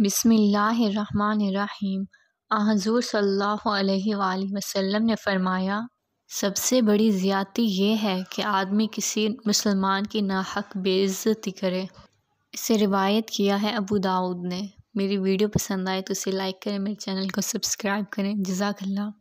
बिसमीम हजूर सल्ला वसम ने फ़रमाया सबसे बड़ी ज़्यादती ये है कि आदमी किसी मुसलमान की नाहक बेज़ती करे इसे रिवायत किया है अबू दाऊद ने मेरी वीडियो पसंद आए तो इसे लाइक करें मेरे चैनल को सब्सक्राइब करें जजाकल्ला